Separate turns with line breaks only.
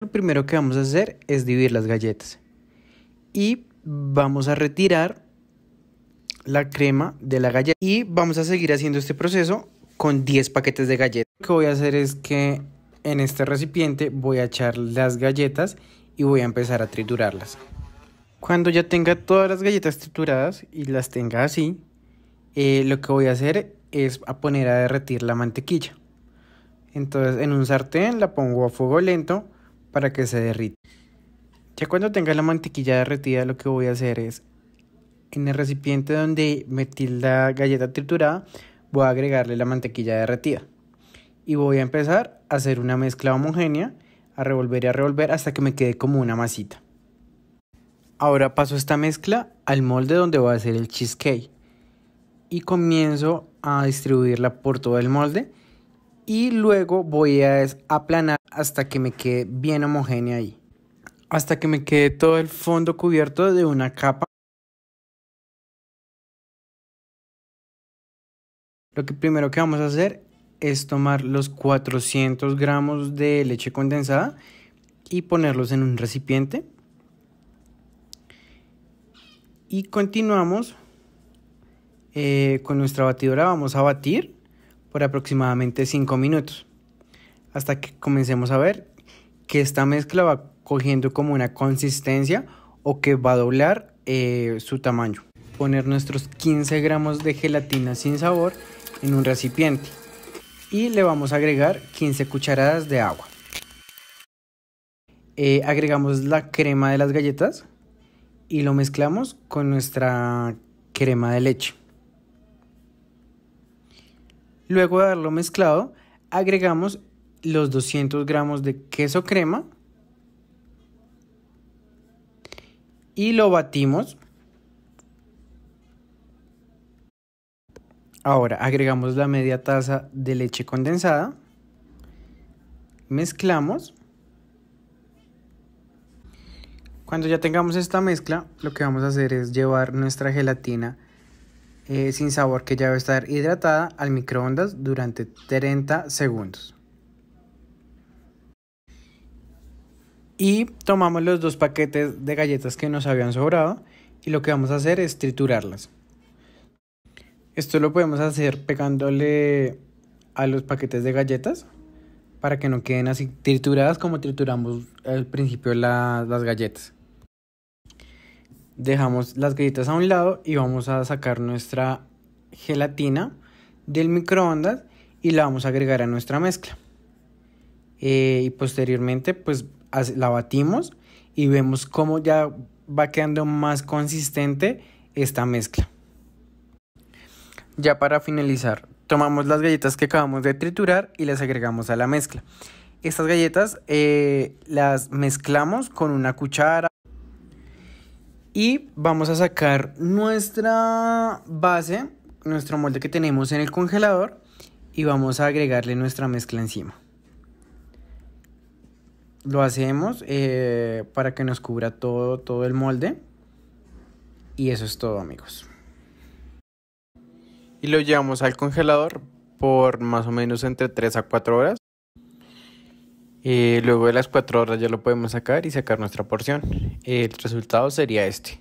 Lo primero que vamos a hacer es dividir las galletas y vamos a retirar la crema de la galleta y vamos a seguir haciendo este proceso con 10 paquetes de galletas. Lo que voy a hacer es que en este recipiente voy a echar las galletas y voy a empezar a triturarlas. Cuando ya tenga todas las galletas trituradas y las tenga así, eh, lo que voy a hacer es a poner a derretir la mantequilla. Entonces en un sartén la pongo a fuego lento para que se derrite. Ya cuando tenga la mantequilla derretida lo que voy a hacer es en el recipiente donde metí la galleta triturada voy a agregarle la mantequilla derretida y voy a empezar a hacer una mezcla homogénea, a revolver y a revolver hasta que me quede como una masita. Ahora paso esta mezcla al molde donde voy a hacer el cheesecake y comienzo a distribuirla por todo el molde y luego voy a aplanar hasta que me quede bien homogénea ahí. Hasta que me quede todo el fondo cubierto de una capa. Lo que primero que vamos a hacer es tomar los 400 gramos de leche condensada y ponerlos en un recipiente. Y continuamos eh, con nuestra batidora. Vamos a batir por aproximadamente 5 minutos, hasta que comencemos a ver que esta mezcla va cogiendo como una consistencia o que va a doblar eh, su tamaño. Poner nuestros 15 gramos de gelatina sin sabor en un recipiente y le vamos a agregar 15 cucharadas de agua. Eh, agregamos la crema de las galletas y lo mezclamos con nuestra crema de leche. Luego de haberlo mezclado, agregamos los 200 gramos de queso crema y lo batimos. Ahora agregamos la media taza de leche condensada, mezclamos. Cuando ya tengamos esta mezcla, lo que vamos a hacer es llevar nuestra gelatina eh, sin sabor que ya va a estar hidratada al microondas durante 30 segundos. Y tomamos los dos paquetes de galletas que nos habían sobrado y lo que vamos a hacer es triturarlas. Esto lo podemos hacer pegándole a los paquetes de galletas para que no queden así trituradas como trituramos al principio las galletas dejamos las galletas a un lado y vamos a sacar nuestra gelatina del microondas y la vamos a agregar a nuestra mezcla. Eh, y posteriormente pues la batimos y vemos cómo ya va quedando más consistente esta mezcla. Ya para finalizar, tomamos las galletas que acabamos de triturar y las agregamos a la mezcla. Estas galletas eh, las mezclamos con una cuchara y vamos a sacar nuestra base, nuestro molde que tenemos en el congelador y vamos a agregarle nuestra mezcla encima. Lo hacemos eh, para que nos cubra todo, todo el molde y eso es todo amigos. Y lo llevamos al congelador por más o menos entre 3 a 4 horas eh, luego de las 4 horas ya lo podemos sacar y sacar nuestra porción. El resultado sería este.